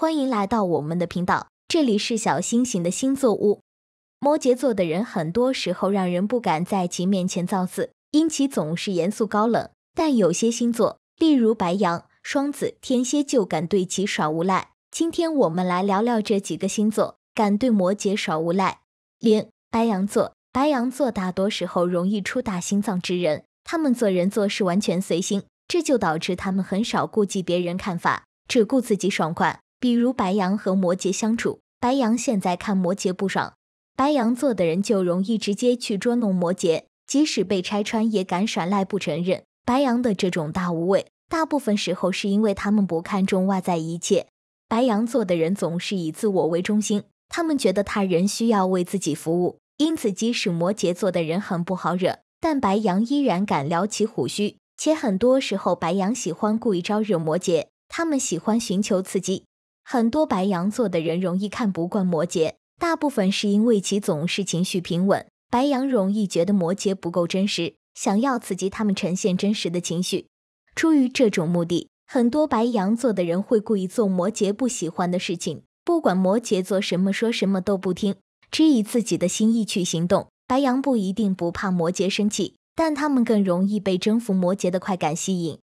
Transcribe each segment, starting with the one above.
欢迎来到我们的频道，这里是小星星的星座屋。摩羯座的人很多时候让人不敢在其面前造次，因其总是严肃高冷。但有些星座，例如白羊、双子、天蝎，就敢对其耍无赖。今天我们来聊聊这几个星座敢对摩羯耍无赖。零，白羊座。白羊座大多时候容易出大心脏之人，他们做人做事完全随心，这就导致他们很少顾及别人看法，只顾自己爽快。比如白羊和摩羯相处，白羊现在看摩羯不爽，白羊座的人就容易直接去捉弄摩羯，即使被拆穿也敢耍赖不承认。白羊的这种大无畏，大部分时候是因为他们不看重外在一切。白羊座的人总是以自我为中心，他们觉得他人需要为自己服务，因此即使摩羯座的人很不好惹，但白羊依然敢撩起虎须。且很多时候，白羊喜欢故意招惹摩羯，他们喜欢寻求刺激。很多白羊座的人容易看不惯摩羯，大部分是因为其总是情绪平稳。白羊容易觉得摩羯不够真实，想要刺激他们呈现真实的情绪。出于这种目的，很多白羊座的人会故意做摩羯不喜欢的事情，不管摩羯做什么、说什么都不听，只以自己的心意去行动。白羊不一定不怕摩羯生气，但他们更容易被征服摩羯的快感吸引。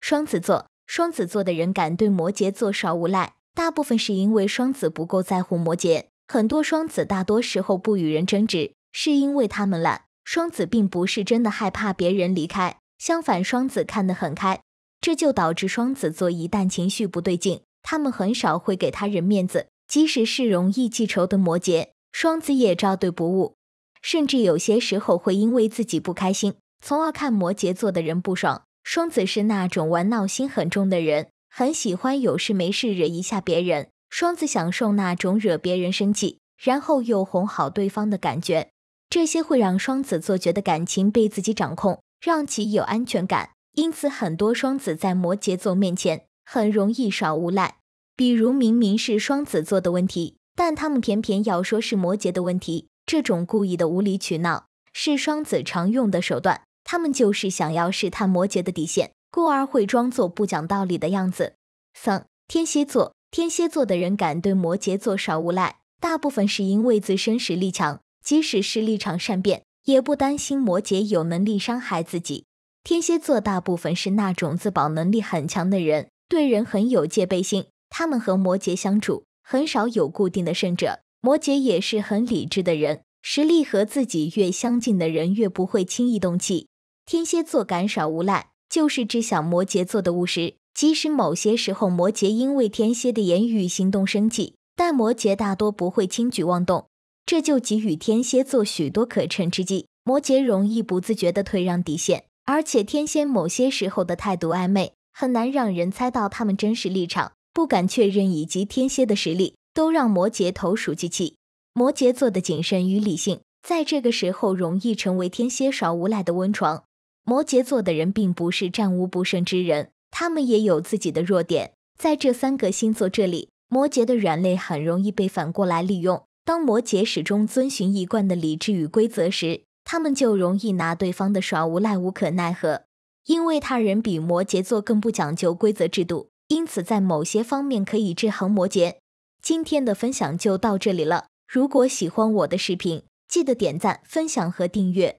双子座。双子座的人敢对摩羯座耍无赖，大部分是因为双子不够在乎摩羯。很多双子大多时候不与人争执，是因为他们懒。双子并不是真的害怕别人离开，相反，双子看得很开。这就导致双子座一旦情绪不对劲，他们很少会给他人面子，即使是容易记仇的摩羯，双子也照对不误，甚至有些时候会因为自己不开心，从而看摩羯座的人不爽。双子是那种玩闹心很重的人，很喜欢有事没事惹一下别人。双子享受那种惹别人生气，然后又哄好对方的感觉。这些会让双子座觉得感情被自己掌控，让其有安全感。因此，很多双子在摩羯座面前很容易耍无赖。比如，明明是双子座的问题，但他们偏偏要说是摩羯的问题。这种故意的无理取闹是双子常用的手段。他们就是想要试探摩羯的底线，故而会装作不讲道理的样子。三，天蝎座，天蝎座的人敢对摩羯座耍无赖，大部分是因为自身实力强，即使是立场善变，也不担心摩羯有能力伤害自己。天蝎座大部分是那种自保能力很强的人，对人很有戒备心。他们和摩羯相处很少有固定的胜者。摩羯也是很理智的人，实力和自己越相近的人越不会轻易动气。天蝎座敢耍无赖，就是知晓摩羯座的务实。即使某些时候摩羯因为天蝎的言语行动生气，但摩羯大多不会轻举妄动，这就给予天蝎座许多可乘之机。摩羯容易不自觉地退让底线，而且天蝎某些时候的态度暧昧，很难让人猜到他们真实立场。不敢确认以及天蝎的实力，都让摩羯投鼠忌器。摩羯座的谨慎与理性，在这个时候容易成为天蝎耍无赖的温床。摩羯座的人并不是战无不胜之人，他们也有自己的弱点。在这三个星座这里，摩羯的软肋很容易被反过来利用。当摩羯始终遵循一贯的理智与规则时，他们就容易拿对方的耍无赖无可奈何。因为他人比摩羯座更不讲究规则制度，因此在某些方面可以制衡摩羯。今天的分享就到这里了。如果喜欢我的视频，记得点赞、分享和订阅。